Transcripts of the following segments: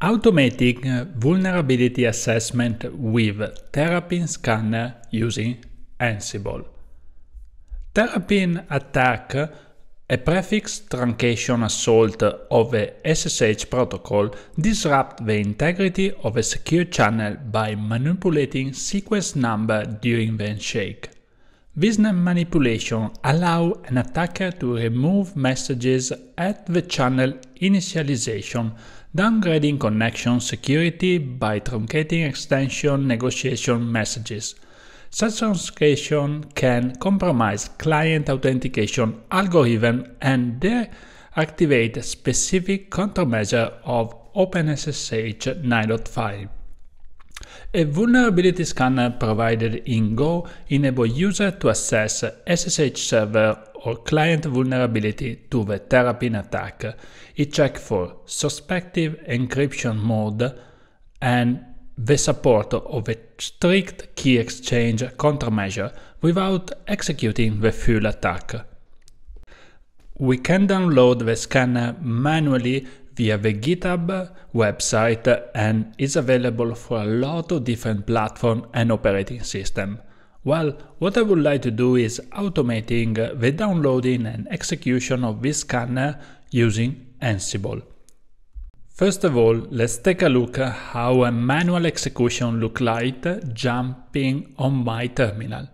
Automatic vulnerability assessment with Terrapin scanner using Ansible. Terrapin attack, a prefix truncation assault of a SSH protocol, disrupt the integrity of a secure channel by manipulating sequence number during the handshake. This manipulation allow an attacker to remove messages at the channel initialization downgrading connection security by truncating extension negotiation messages. Such truncation can compromise client authentication algorithm and deactivate specific countermeasure of OpenSSH 9.5. A vulnerability scanner provided in Go enables users to assess SSH server or client vulnerability to the Terrapin attack. It checks for suspected encryption mode and the support of a strict key exchange countermeasure without executing the full attack. We can download the scanner manually via the GitHub website and is available for a lot of different platform and operating system. Well, what I would like to do is automating the downloading and execution of this scanner using Ansible. First of all, let's take a look at how a manual execution look like jumping on my terminal.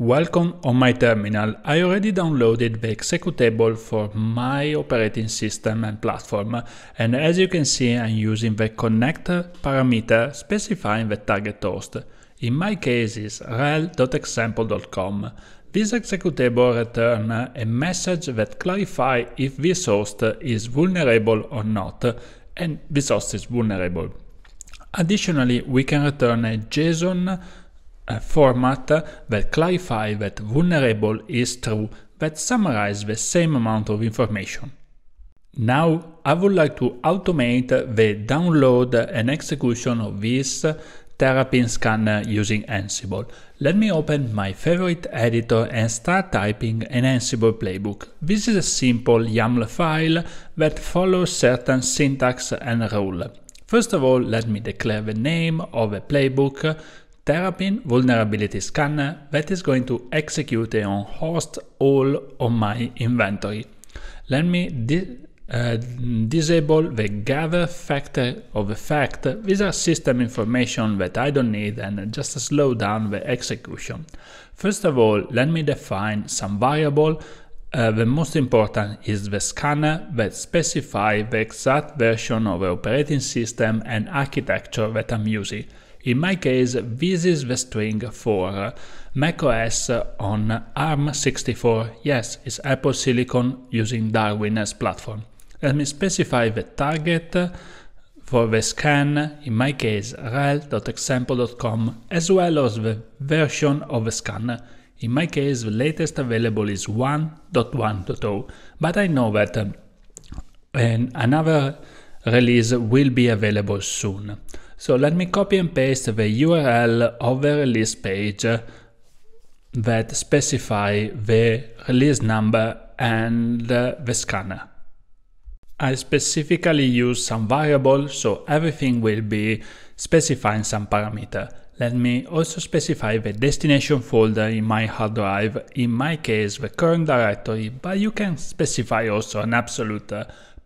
Welcome on my terminal. I already downloaded the executable for my operating system and platform and as you can see I'm using the connector parameter specifying the target host. In my case is rel.example.com. This executable return a message that clarify if this host is vulnerable or not and this host is vulnerable. Additionally we can return a JSON a format that clarify that vulnerable is true that summarizes the same amount of information. Now I would like to automate the download and execution of this Terrapin scanner using Ansible. Let me open my favorite editor and start typing an Ansible playbook. This is a simple YAML file that follows certain syntax and rule. First of all, let me declare the name of a playbook Terrapin vulnerability scanner that is going to execute on host all of my inventory. Let me di uh, disable the gather factor of effect. These are system information that I don't need and just slow down the execution. First of all, let me define some variable uh, the most important is the scanner that specify the exact version of the operating system and architecture that I'm using. In my case, this is the string for macOS on ARM64. Yes, it's Apple Silicon using Darwin as platform. Let me specify the target for the scan, in my case rel.example.com, as well as the version of the scanner. In my case, the latest available is 1.1.0, but I know that um, another release will be available soon. So let me copy and paste the URL of the release page that specify the release number and the scanner. I specifically use some variable, so everything will be specifying some parameter. Let me also specify the destination folder in my hard drive, in my case the current directory, but you can specify also an absolute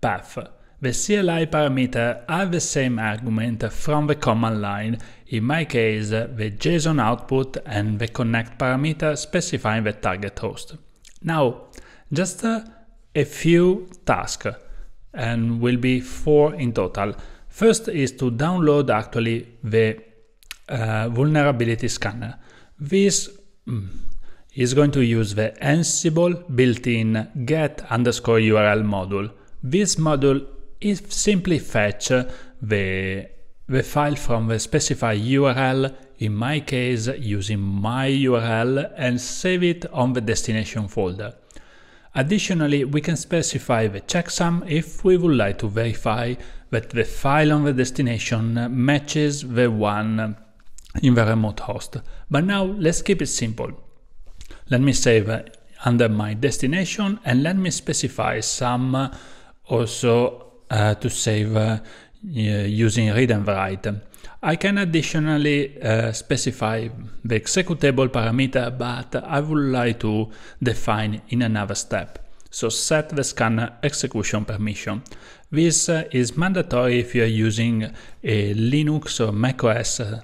path. The CLI parameter are the same argument from the command line, in my case the JSON output and the connect parameter specifying the target host. Now, just uh, a few tasks, and will be four in total. First is to download actually the uh, vulnerability scanner. This mm, is going to use the Ansible built-in get underscore URL module. This module is simply fetch the, the file from the specified URL, in my case using my URL, and save it on the destination folder. Additionally, we can specify the checksum if we would like to verify that the file on the destination matches the one in the remote host. But now let's keep it simple. Let me save under my destination and let me specify some also uh, to save uh, uh using read and write. I can additionally uh, specify the executable parameter, but I would like to define in another step. So set the scanner execution permission. This uh, is mandatory if you are using a Linux or macOS uh,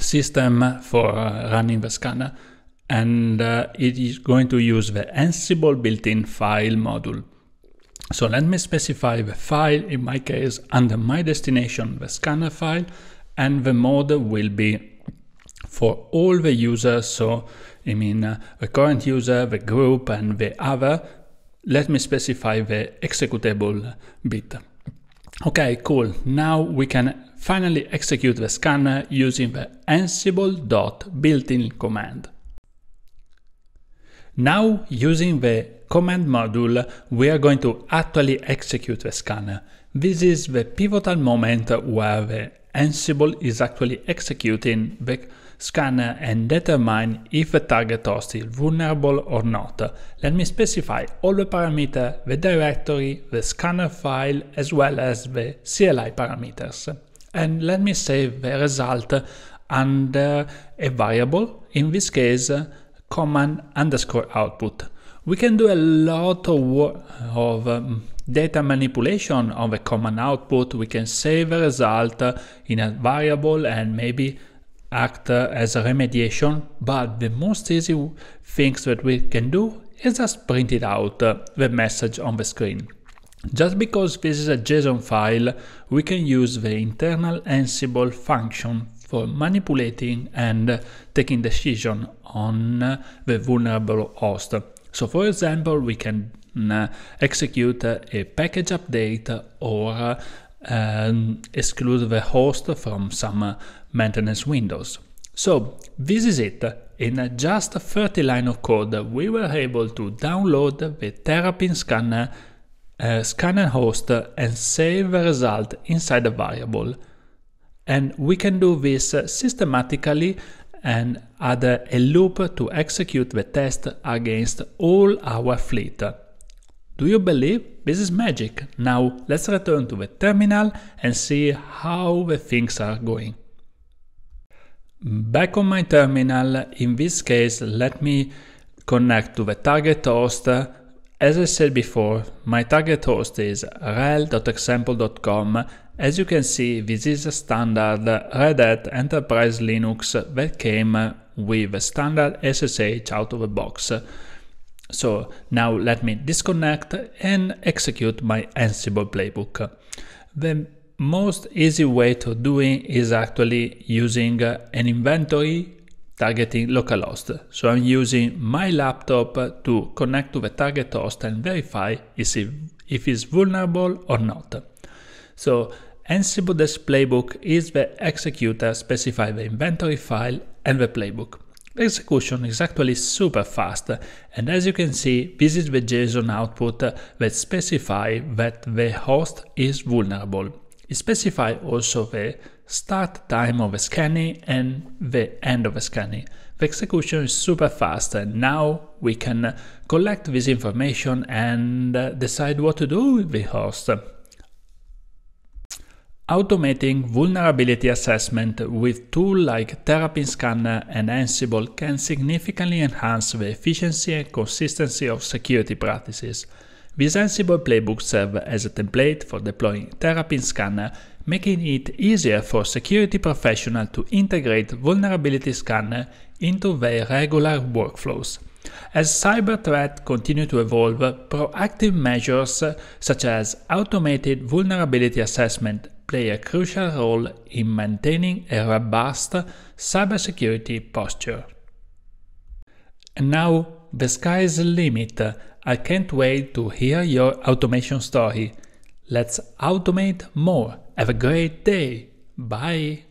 system for uh, running the scanner, and uh, it is going to use the Ansible built-in file module. So let me specify the file, in my case, under my destination, the scanner file, and the mode will be for all the users, so I mean uh, the current user, the group, and the other, let me specify the executable bit. Okay, cool. Now we can finally execute the scanner using the built-in command. Now using the command module, we are going to actually execute the scanner. This is the pivotal moment where the Ansible is actually executing the scanner and determine if the target host is vulnerable or not. Let me specify all the parameters, the directory, the scanner file, as well as the CLI parameters. And let me save the result under a variable, in this case command underscore output. We can do a lot of, of um, data manipulation on the command output. We can save a result in a variable and maybe act as a remediation. But the most easy things that we can do is just print it out, uh, the message on the screen. Just because this is a JSON file, we can use the internal Ansible function for manipulating and taking decision on the vulnerable host. So for example, we can uh, execute a package update or um, exclude the host from some maintenance windows. So this is it. In just 30 line of code, we were able to download the Terrapin scanner, uh, scanner host and save the result inside a variable. And we can do this systematically and add a loop to execute the test against all our fleet. Do you believe? This is magic. Now let's return to the terminal and see how the things are going. Back on my terminal, in this case, let me connect to the target host. As I said before, my target host is rel.example.com as you can see, this is a standard Red Hat Enterprise Linux that came with standard SSH out of the box. So now let me disconnect and execute my Ansible playbook. The most easy way to do it is actually using an inventory targeting localhost. So I'm using my laptop to connect to the target host and verify if it's vulnerable or not. So Ansible Desk Playbook is the executor specify the inventory file and the playbook. The execution is actually super fast, and as you can see, this is the JSON output that specify that the host is vulnerable. It specify also the start time of a scanning and the end of a scanning. The execution is super fast and now we can collect this information and decide what to do with the host. Automating vulnerability assessment with tools like Therapin Scanner and Ansible can significantly enhance the efficiency and consistency of security practices. These Ansible Playbook, serve as a template for deploying Therapin Scanner, making it easier for security professionals to integrate vulnerability scanner into their regular workflows. As cyber threats continue to evolve, proactive measures such as automated vulnerability assessment play a crucial role in maintaining a robust cybersecurity posture. And now, the sky's the limit. I can't wait to hear your automation story. Let's automate more. Have a great day. Bye.